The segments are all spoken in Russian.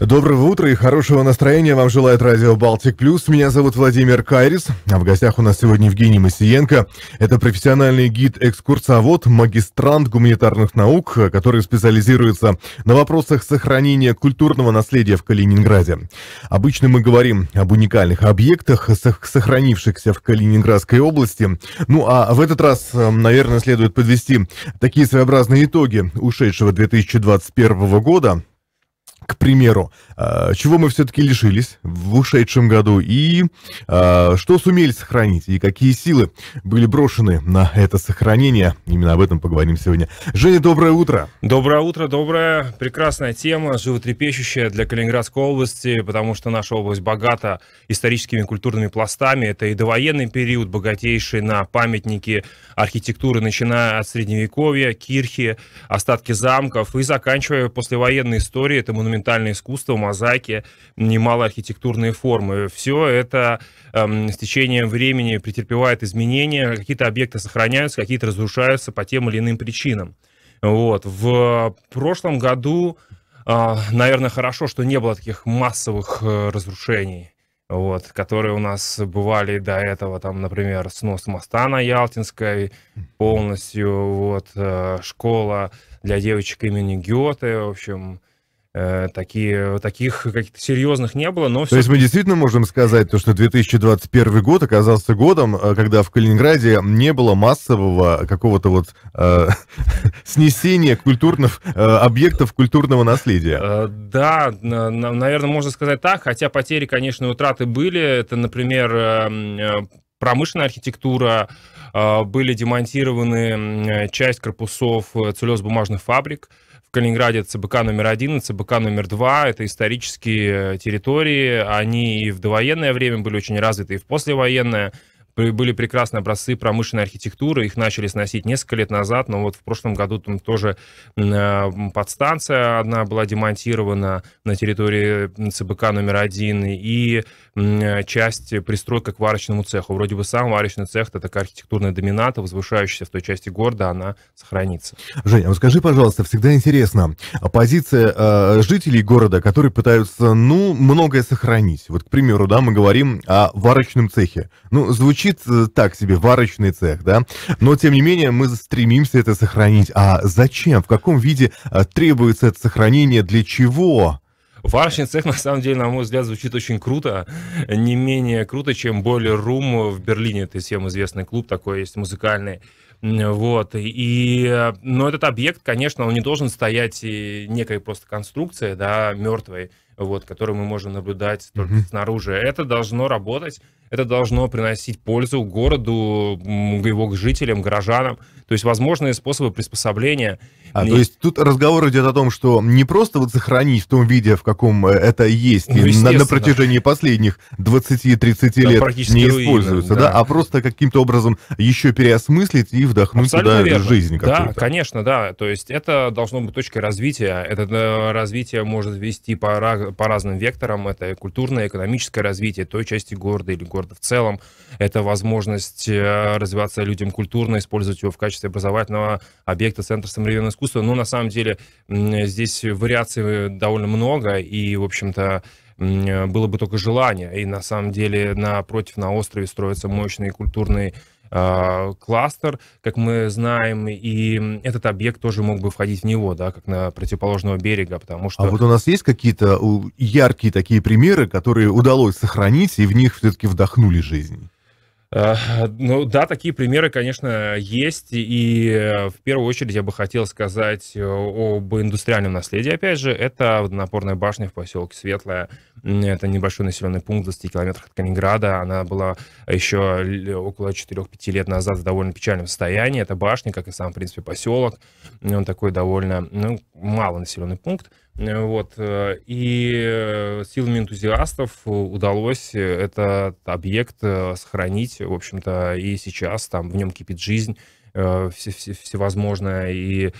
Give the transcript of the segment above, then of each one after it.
Доброго утра и хорошего настроения вам желает радио «Балтик Плюс». Меня зовут Владимир Кайрис, а в гостях у нас сегодня Евгений Масиенко. Это профессиональный гид-экскурсовод, магистрант гуманитарных наук, который специализируется на вопросах сохранения культурного наследия в Калининграде. Обычно мы говорим об уникальных объектах, сохранившихся в Калининградской области. Ну а в этот раз, э, наверное, следует подвести такие своеобразные итоги ушедшего 2021 года, к примеру, э, чего мы все-таки лишились в ушедшем году и э, что сумели сохранить, и какие силы были брошены на это сохранение. Именно об этом поговорим сегодня. Женя, доброе утро. Доброе утро, доброе. Прекрасная тема, животрепещущая для Калининградской области, потому что наша область богата историческими культурными пластами. Это и довоенный период, богатейший на памятники архитектуры, начиная от Средневековья, кирхи, остатки замков и заканчивая послевоенной историей. Это монумент монументальное искусство, мозаики, немало архитектурные формы. Все это э, с течением времени претерпевает изменения, какие-то объекты сохраняются, какие-то разрушаются по тем или иным причинам. Вот. В прошлом году, э, наверное, хорошо, что не было таких массовых э, разрушений вот, которые у нас бывали до этого, там, например, снос моста на Ялтинской полностью, вот, э, школа для девочек имени Гёте, в общем, Э, такие, таких каких-то серьезных не было, но... То есть мы действительно можем сказать, то, что 2021 год оказался годом, э, когда в Калининграде не было массового какого-то вот э, снесения культурных, э, объектов культурного наследия. Э, да, наверное, можно сказать так, хотя потери, конечно, утраты были. Это, например, эм, промышленная архитектура, а, были демонтированы э, часть корпусов э, целлюлозно-бумажных фабрик, в Калининграде ЦБК номер один и ЦБК номер два. Это исторические э, территории. Они и в довоенное время были очень развиты, и в послевоенное. Были прекрасные образцы промышленной архитектуры, их начали сносить несколько лет назад, но вот в прошлом году там тоже э, подстанция одна была демонтирована на территории ЦБК номер один, и э, часть пристройка к варочному цеху. Вроде бы сам варочный цех, это такая архитектурная домината, возвышающаяся в той части города, она сохранится. Женя, а вот скажи, пожалуйста, всегда интересно, а позиция э, жителей города, которые пытаются, ну, многое сохранить. Вот, к примеру, да, мы говорим о варочном цехе. Ну, звучит звучит э, так себе, варочный цех, да? Но, тем не менее, мы стремимся это сохранить. А зачем? В каком виде э, требуется это сохранение? Для чего? Варочный цех, на самом деле, на мой взгляд, звучит очень круто. Не менее круто, чем Boiler Рум в Берлине. Это всем известный клуб такой есть, музыкальный. Вот. И, э, но этот объект, конечно, он не должен стоять некой просто конструкцией, да, мертвой вот, которые мы можем наблюдать только mm-hmm. снаружи. Это должно работать, это должно приносить пользу городу, его жителям, горожанам. То есть возможные способы приспособления. А, и... То есть тут разговор идет о том, что не просто вот сохранить в том виде, в каком э, это есть, ну, на, на протяжении последних 20-30 лет не руина, используется, да. да, а просто каким-то образом еще переосмыслить и вдохнуть Абсолютно туда верно. жизнь Да, конечно, да. То есть это должно быть точкой развития. Это э, развитие может вести по, по разным векторам. Это культурное, экономическое развитие той части города или города в целом. Это возможность э, развиваться людям культурно, использовать его в качестве качестве образовательного объекта Центра современного искусства. Но на самом деле здесь вариаций э, довольно много, и, в общем-то, было бы только желание. И на самом деле напротив, на острове строится мощный культурный а, кластер, как мы знаем, и этот объект тоже мог бы входить в него, да, как на противоположного берега, потому а что... А вот у нас есть какие-то яркие такие примеры, которые удалось сохранить, и в них все-таки вдохнули жизнь? Э, ну да, такие примеры, конечно, есть. И э, в первую очередь я бы хотел сказать э, об индустриальном наследии. Опять же, это напорная башня в поселке Светлая. Это небольшой населенный пункт в 20 километрах от Калининграда. Она была еще около 4-5 лет назад в довольно печальном состоянии. Это башня, как и сам, в принципе, поселок. Он такой довольно ну, малонаселенный пункт. Вот. Э, и э, силами энтузиастов удалось этот объект э, сохранить, в общем-то, и сейчас там в нем кипит жизнь все э, все всевозможное, и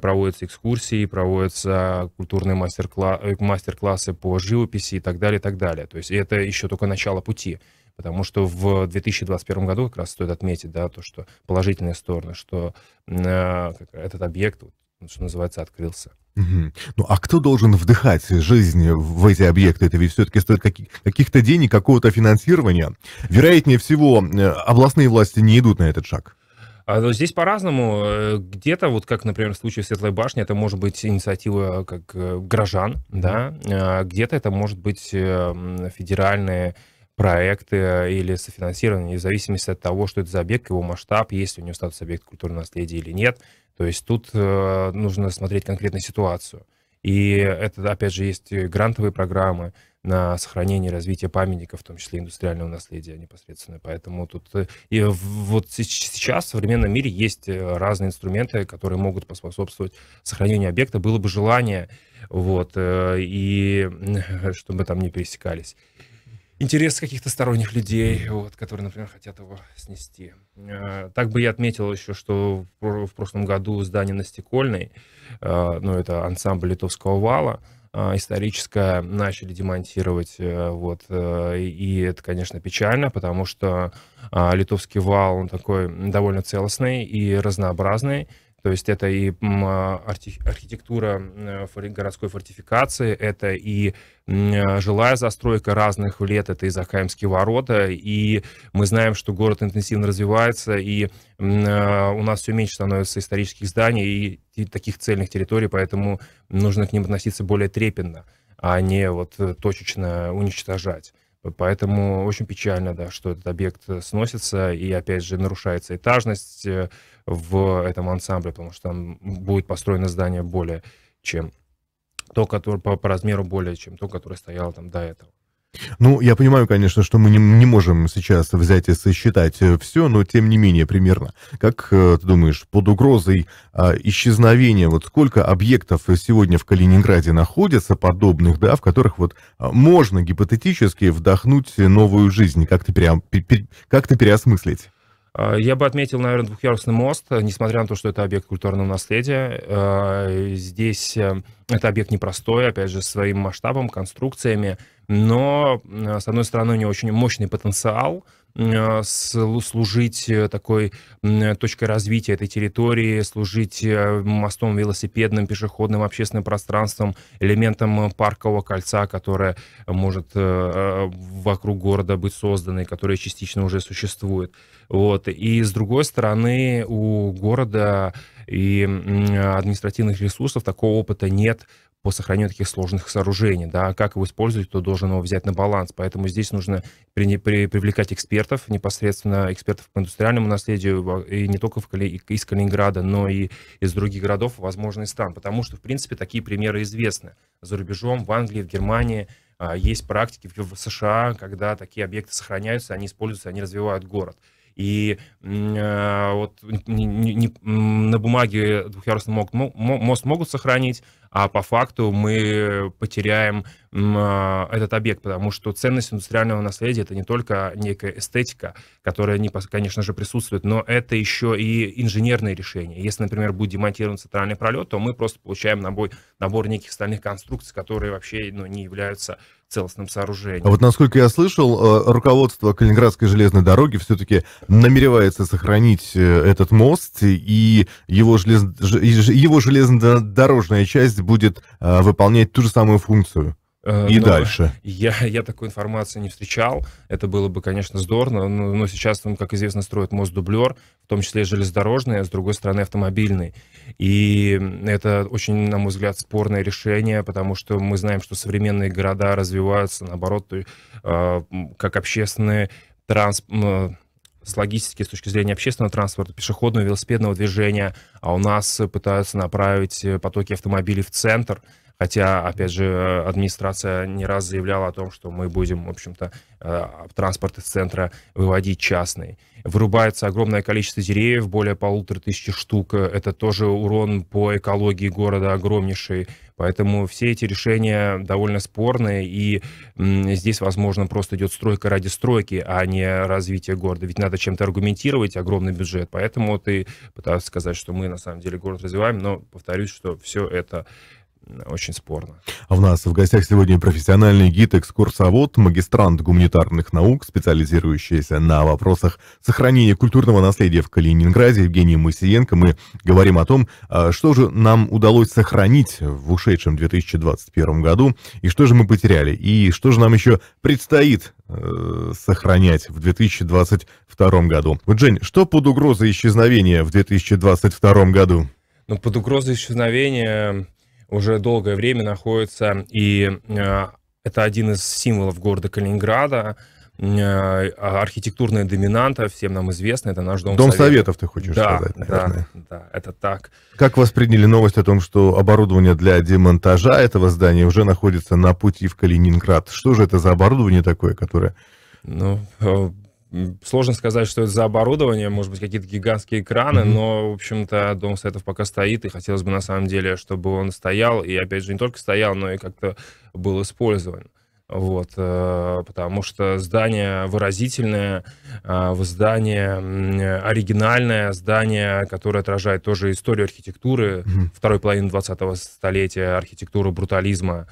проводятся экскурсии, проводятся культурные э, мастер-классы мастер классы по живописи и так далее, и так далее. То есть это еще только начало пути. Потому что в 2021 году как раз стоит отметить, да, то, что положительные стороны, что э, этот объект, что называется, открылся. Угу. Ну а кто должен вдыхать жизнь в эти объекты? Это ведь все-таки стоит каких- каких-то денег, какого-то финансирования. Вероятнее всего, э, областные власти не идут на этот шаг. А, ну, здесь по-разному. Э, где-то, вот как, например, в случае Светлой башни, это может быть инициатива э, как э, горожан, да, а где-то это может быть федеральные проекты или софинансирование, в зависимости от того, что это за объект, его масштаб, есть ли у него статус объекта культурного наследия или нет. То есть тут нужно смотреть конкретно ситуацию. И это, опять же, есть грантовые программы, на сохранение и развитие памятника, в том числе индустриального наследия непосредственно. Поэтому тут э, и вот сейчас в современном мире есть э, разные инструменты, которые могут поспособствовать сохранению объекта. Было бы желание, вот, э, и чтобы там не пересекались интерес каких-то сторонних людей, вот, которые, например, хотят его снести. Так бы я отметил еще, что в прошлом году здание на Стекольной, ну, это ансамбль Литовского вала, а, историческое начали демонтировать. Э, вот. Э, и это, конечно, печально, потому что а, литовский вал, он такой довольно целостный и разнообразный. То есть это и а, архитектура э, городской фортификации, это и а, жилая застройка разных лет, это и Захаимские ворота, и мы знаем, что город интенсивно развивается, и а, у нас все меньше становится исторических зданий и таких цельных территорий, поэтому нужно к ним относиться более трепетно, а не вот э, точечно уничтожать. Поэтому очень печально, да, что этот объект э, сносится, и опять же нарушается этажность, в этом ансамбле, потому что там будет построено здание более чем то, которое по, по размеру более чем то, которое стояло там до этого. Ну, я понимаю, конечно, что мы не, не можем сейчас взять и сосчитать э, все, но тем не менее примерно. Как э, ты думаешь, под угрозой а, исчезновения, вот сколько объектов сегодня в Калининграде находятся подобных, да, в которых вот а, можно гипотетически вдохнуть новую жизнь, как-то пере, пере, как-то переосмыслить? Э, я бы отметил, наверное, двухъярусный мост, э, несмотря на то, что это объект культурного наследия. Э, здесь это объект непростой, опять же, своим масштабом, конструкциями, но, с одной стороны, у него очень мощный потенциал, Э, служить э, такой точкой развития этой территории, служить э, мостом велосипедным, пешеходным, общественным пространством, элементом паркового кольца, которое может вокруг города быть создано и которое частично уже существует. Вот. И с другой стороны, у города и административных ресурсов, такого опыта нет по сохранению таких сложных сооружений. Да, как его использовать, то должен его взять на баланс. Поэтому здесь нужно при, при, привлекать экспертов, непосредственно экспертов по индустриальному наследию, а, и не только в, из Калининграда, но и из других городов, возможно, и стран. Потому что, в принципе, такие примеры известны. За рубежом, в Англии, в Германии а, есть практики в США, когда такие объекты сохраняются, они используются, они развивают город. И э, вот не, не, на бумаге двухъярусный мост, мост могут сохранить, а по факту мы потеряем э, этот объект, потому что ценность индустриального наследия это не только некая эстетика, которая, не, конечно же, присутствует, но это еще и инженерные решения. Если, например, будет демонтирован центральный пролет, то мы просто получаем набор, набор неких стальных конструкций, которые вообще ну, не являются целостном сооружении. А вот насколько я слышал, э, руководство Калининградской железной дороги все-таки намеревается сохранить э, этот мост, и его, желез... его железнодорожная часть будет э, выполнять ту же самую функцию. Э, И но дальше. Я, я такой информации не встречал. Это было бы, конечно, здорово, но, но сейчас там, как известно, строят мост-дублер, в том числе железнодорожный, а с другой стороны автомобильный. И это очень, на мой взгляд, спорное решение, потому что мы знаем, что современные города развиваются, наоборот, э, как общественные транспорт э, с логистики, с точки зрения общественного транспорта, пешеходного, велосипедного движения, а у нас пытаются направить потоки автомобилей в центр, Хотя, опять же, администрация не раз заявляла о том, что мы будем, в общем-то, э, транспорт из центра выводить частный. Вырубается огромное количество деревьев, более полутора тысячи штук. Это тоже урон по экологии города огромнейший. Поэтому все эти решения довольно спорные, и здесь, возможно, просто идет стройка ради стройки, а не развитие города. Ведь надо чем-то аргументировать огромный бюджет. Поэтому ты пытаешься сказать, что мы на самом деле город развиваем, но повторюсь, что все это очень спорно. А у нас в гостях сегодня профессиональный гид-экскурсовод, магистрант гуманитарных наук, специализирующийся на вопросах сохранения культурного наследия в Калининграде Евгений Моисеенко. Мы говорим о том, а, что же нам удалось сохранить в ушедшем 2021 году, и что же мы потеряли, и что же нам еще предстоит э, сохранять в 2022 году. Вот, Жень, что под угрозой исчезновения в 2022 году? Ну, под угрозой исчезновения уже долгое время находится, и э, это один из символов города Калининграда, э, а, архитектурная доминанта, всем нам известно, это наш Дом, Дом Советов. Советов, ты хочешь да, сказать, наверное. Да, да, это так. Как восприняли новость о том, что оборудование для демонтажа этого здания уже находится на пути в Калининград? Что же это за оборудование такое, которое... Ну, э, Сложно сказать, что это за оборудование, может быть, какие-то гигантские экраны, mm-hmm. но, в общем-то, Дом Советов пока стоит, и хотелось бы, на самом деле, чтобы он стоял, и, опять же, не только стоял, но и как-то был использован. Вот, э, потому что здание выразительное, э, здание оригинальное, здание, которое отражает тоже историю архитектуры mm-hmm. второй половины 20-го столетия, архитектуру брутализма.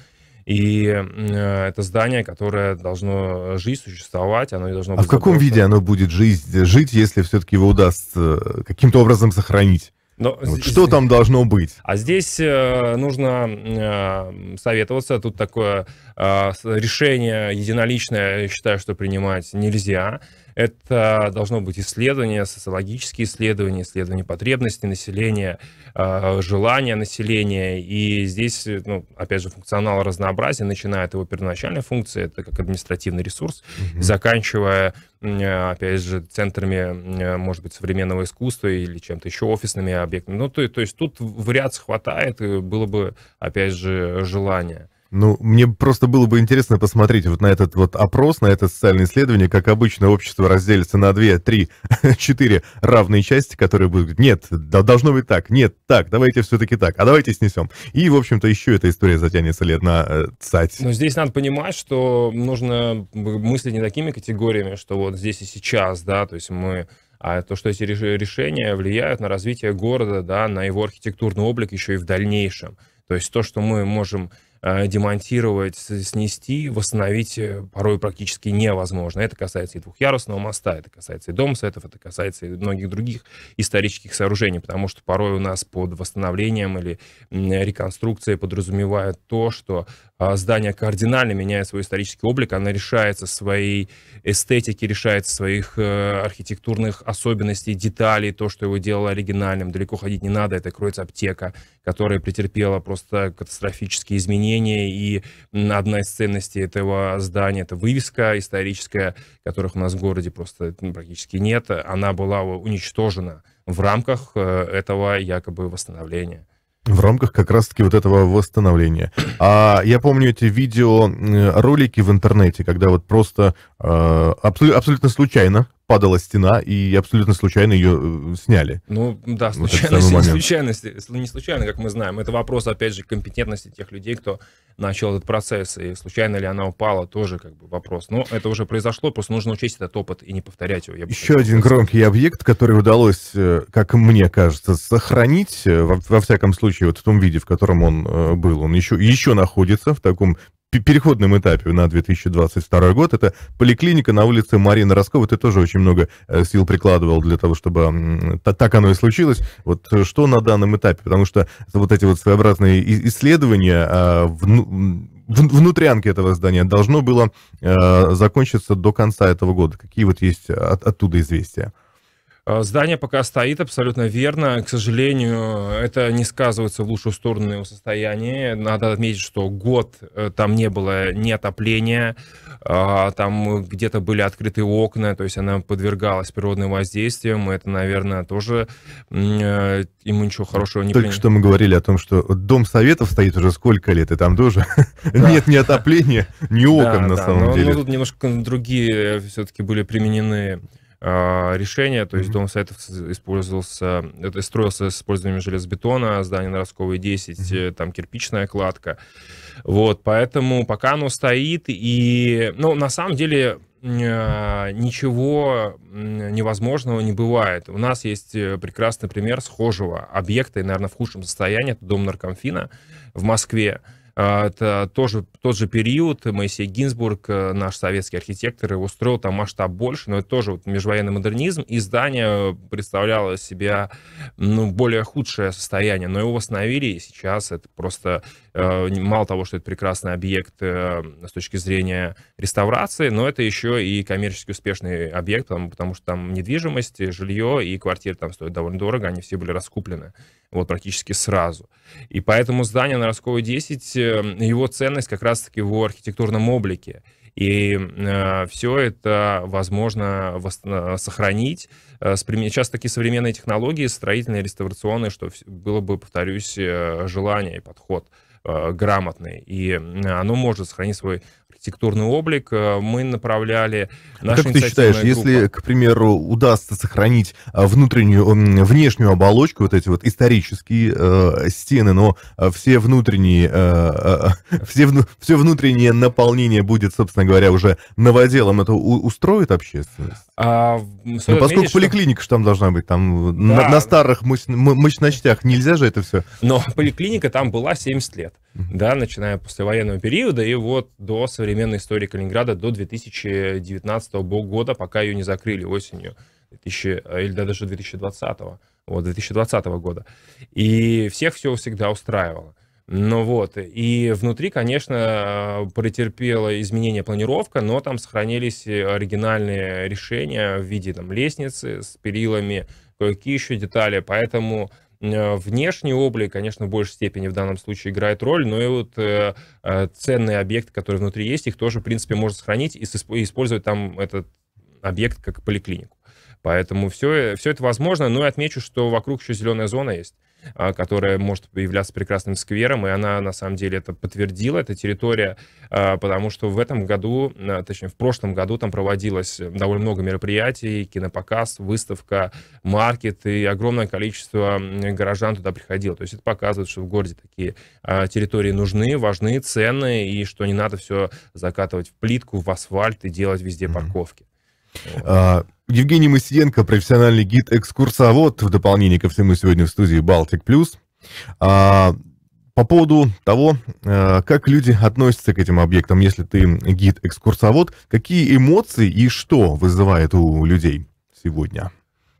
И э, это здание, которое должно э, жить, существовать, оно не должно а быть... А в каком заброшено. виде оно будет жить, э, жить если все-таки его удастся каким-то образом сохранить? Но вот здесь, что там должно быть? А здесь э, нужно э, советоваться. Тут такое э, решение единоличное, я считаю, что принимать нельзя. Это должно быть исследование, социологические исследования, исследование потребностей населения, э, желания населения. И здесь, ну, опять же, функционал разнообразия, начиная от его первоначальной функции, это как административный ресурс, угу. заканчивая э, опять же, центрами, э, может быть, современного искусства или чем-то еще офисными объектами. Ну, то, то есть тут вариаций хватает, было бы, опять же, желание. Ну, мне просто было бы интересно посмотреть вот на этот вот опрос, на это социальное исследование. Как обычно, общество разделится на две, три, четыре равные части, которые будут «нет, да, должно быть так», «нет, так, давайте все-таки так, а давайте снесем». И, в общем-то, еще эта история затянется лет на э, цать. Но здесь надо понимать, что нужно мыслить не такими категориями, что вот здесь и сейчас, да, то есть мы а то, что эти решения влияют на развитие города, да, на его архитектурный облик еще и в дальнейшем. То есть то, что мы можем Э, демонтировать, снести, восстановить э, порой практически невозможно. Это касается и двухъярусного моста, это касается и домсетов, это касается и многих других исторических сооружений, потому что порой у нас под восстановлением или реконструкцией подразумевают то, что а, здание кардинально меняет свой исторический облик, она решается своей эстетики, решается своих э, архитектурных особенностей, деталей, то, что его делало оригинальным. Далеко ходить не надо, это кроется аптека, которая претерпела просто катастрофические изменения, и одна из ценностей этого здания — это вывеска историческая, которых у нас в городе просто ну, практически нет, она была уничтожена в рамках э, этого якобы восстановления в рамках как раз-таки вот этого восстановления. А я помню эти видео, ролики в интернете, когда вот просто э, абсолютно случайно падала стена, и абсолютно случайно ее э, сняли. Ну да, случайность, вот не, ну, не случайно, как мы знаем. Это вопрос, опять же, компетентности тех людей, кто начал этот процесс. И случайно ли она упала, тоже как бы вопрос. Но это уже произошло, просто нужно учесть этот опыт и не повторять его. Еще сказал, один громкий объект, который удалось, э, как мне кажется, сохранить, э, во, во всяком случае, вот в том виде, в котором он был. Он еще, еще находится в таком переходном этапе на 2022 год. Это поликлиника на улице Марина Роскова. Ты тоже очень много э, сил прикладывал для того, чтобы так оно и случилось. Вот э, что на данном этапе? Потому что вот эти вот своеобразные исследования а, внутрянки этого здания должно было э, закончиться до конца этого года. Какие вот есть оттуда известия? Э, здание пока стоит, абсолютно верно. К сожалению, это не сказывается в лучшую сторону его состоянии. Надо отметить, что год э, там не было ни отопления, а, там где-то были открыты окна, то есть она подвергалась природным воздействиям. Это, наверное, тоже э, ему ничего хорошего не Только принят. что мы говорили о том, что дом советов стоит уже сколько лет, и там тоже нет ни отопления, ни окон на самом деле. Ну, тут немножко другие все-таки были применены а, решение, то есть mm-hmm. дом советов использовался, это строился с использованием железобетона, здание на Росковой 10, mm-hmm. Э, там кирпичная кладка. Вот, поэтому пока оно стоит, и, ну, на самом деле, э, ничего невозможного не бывает. У нас есть э, прекрасный пример схожего объекта, и, наверное, в худшем состоянии, это дом наркомфина в Москве. А, это тоже, тот же период Моисей Гинзбург, э, наш советский архитектор, устроил там масштаб больше, но это тоже вот межвоенный модернизм, и здание представляло себя ну, более худшее состояние, но его восстановили, и сейчас это просто Э, мало того, что это прекрасный объект э, с точки зрения реставрации, но это еще и коммерчески успешный объект, потому, потому что там недвижимость, жилье и квартиры там стоят довольно дорого, они все были раскуплены вот практически сразу. И поэтому здание на Росковой 10, э, его ценность как раз-таки в его архитектурном облике. И э, все это возможно сохранить. Э, сейчас такие современные технологии, строительные, реставрационные, что было бы, повторюсь, желание и подход. Э, грамотный, и оно может сохранить свой архитектурный облик э, мы направляли а Как ты считаешь, группа. если, к примеру, удастся сохранить э, внутреннюю, внешнюю оболочку, вот эти вот исторические э, стены, но э, все внутренние, э, все, все внутреннее наполнение будет, собственно говоря, уже новоделом, это у, устроит общественность? А, ну, поскольку видеть, поликлиника что... же там должна быть, там да. на, на старых мощ, мощностях нельзя же это все. Но поликлиника там была 70 лет да, начиная после военного периода и вот до современной истории Калининграда, до 2019 года, пока ее не закрыли осенью, 2000, э, или даже 2020, вот, 2020 года. И всех все всегда устраивало. Ну вот, и внутри, конечно, э, претерпела изменение планировка, но там сохранились оригинальные решения в виде там лестницы с перилами, кое-какие еще детали, поэтому Э, внешний облик, конечно, в большей степени в данном случае играет роль, но и вот э, э, ценные объекты, которые внутри есть, их тоже, в принципе, можно сохранить и использовать там этот объект как поликлинику. Поэтому все, э, все это возможно. Но ну и отмечу, что вокруг еще зеленая зона есть а, которая может являться прекрасным сквером, и она на самом деле это подтвердила, эта территория, а, потому что в этом году, а, точнее в прошлом году там проводилось э, довольно много мероприятий, кинопоказ, выставка, маркет, и огромное количество горожан туда приходило. То есть это показывает, что в городе такие территории нужны, важны, ценны, и что не надо все закатывать в плитку, в асфальт и делать везде mm-hmm. парковки. Вот. Евгений Масиенко, профессиональный гид-экскурсовод, в дополнение ко всему сегодня в студии «Балтик Плюс». А, по поводу того, э, как люди относятся к этим объектам, если ты гид-экскурсовод, какие эмоции и что вызывает у людей сегодня?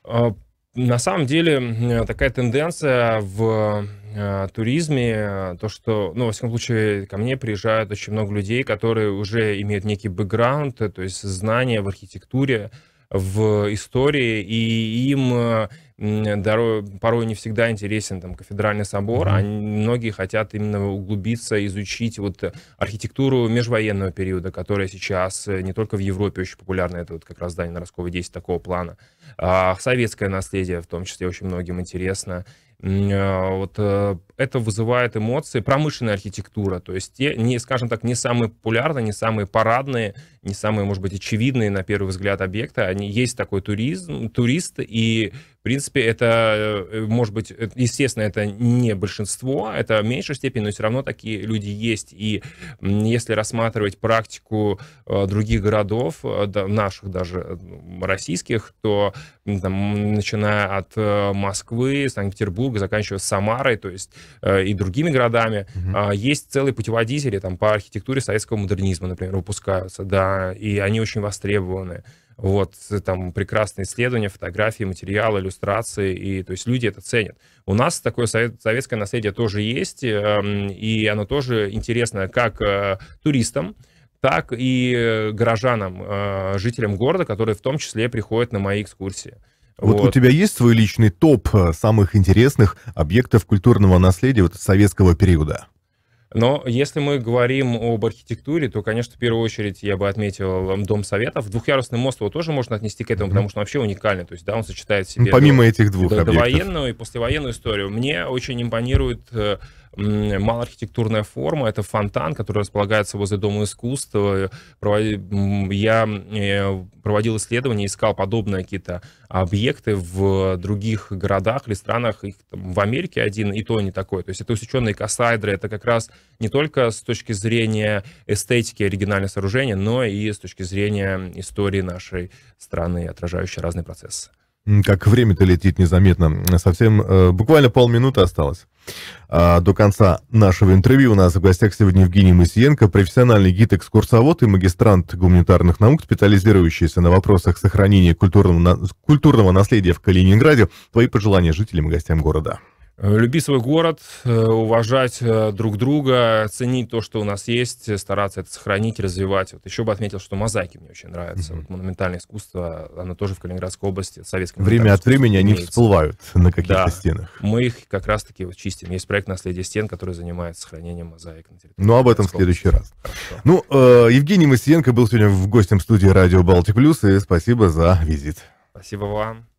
А, на самом деле э, такая тенденция в э, туризме, то, что, ну, во всяком случае, ко мне приезжают очень много людей, которые уже имеют некий бэкграунд, то есть знания в архитектуре, в истории, и им э, порой не всегда интересен там кафедральный собор, а многие хотят именно углубиться, изучить вот э, архитектуру межвоенного периода, которая сейчас э, не только в Европе очень популярна, это вот как раз здание Нороскова 10 такого плана, а советское наследие в том числе очень многим интересно. Э, вот это вызывает эмоции. Промышленная архитектура, то есть, те, не, скажем так, не самые популярные, не самые парадные, не самые, может быть, очевидные на первый взгляд объекты. Они есть такой туризм, турист, и принципе, это, э, может быть, э, естественно, это не большинство, это в меньшей степени, но все равно такие люди есть. И если рассматривать практику э, других городов, наших даже ну, российских, то там, начиная от Москвы, Санкт-Петербурга, заканчивая Самарой, то есть и другими городами, угу. есть целые путеводители там, по архитектуре советского модернизма, например, выпускаются, да, и они очень востребованы. Вот, э, там прекрасные исследования, фотографии, материалы, иллюстрации, и то есть люди это ценят. У нас такое советское наследие тоже есть, эм, и оно тоже интересно как э, туристам, так и э, горожанам, жителям города, которые в том числе приходят на мои экскурсии. Вот, вот у тебя есть свой личный топ самых интересных объектов культурного наследия вот, советского периода? Но если мы говорим об архитектуре, то, конечно, в первую очередь я бы отметил эм, Дом Советов. Двухъярусный мост его тоже можно отнести к этому, mm-hmm. потому что он вообще уникальный. То есть, да, он сочетает в себе... Ну, помимо до, этих двух до, объектов. военную и послевоенную историю. Мне очень импонирует э, малоархитектурная форма, это фонтан, который располагается возле Дома искусства. Я э, проводил исследования, искал подобные какие-то объекты в других городах или странах. Их там, в Америке один, и то не такой. То есть это усеченные косайдры, это как раз не только с точки зрения эстетики оригинального сооружения, но и с точки зрения истории нашей страны, отражающей разные процессы. Как время-то летит незаметно. Совсем э, буквально полминуты осталось. А, до конца нашего интервью у нас в гостях сегодня Евгений Мысиенко, профессиональный гид-экскурсовод и магистрант гуманитарных наук, специализирующийся на вопросах сохранения культурного, культурного наследия в Калининграде. Твои пожелания жителям и гостям города. Люби свой город, э, уважать э, друг друга, ценить то, что у нас есть, стараться это сохранить, развивать. Вот еще бы отметил, что мозаики мне очень нравятся. Mm-hmm. Вот монументальное искусство, оно тоже в Калининградской области, советском. Время от времени имеется. они всплывают на каких-то да. стенах. Мы их как раз-таки вот чистим. Есть проект «Наследие стен», который занимается сохранением мозаик на территории. Ну, об этом в следующий раз. Хорошо. Ну, э, Евгений Моисеенко был сегодня в гостем студии «Радио Балтик Плюс», и спасибо за визит. Спасибо вам.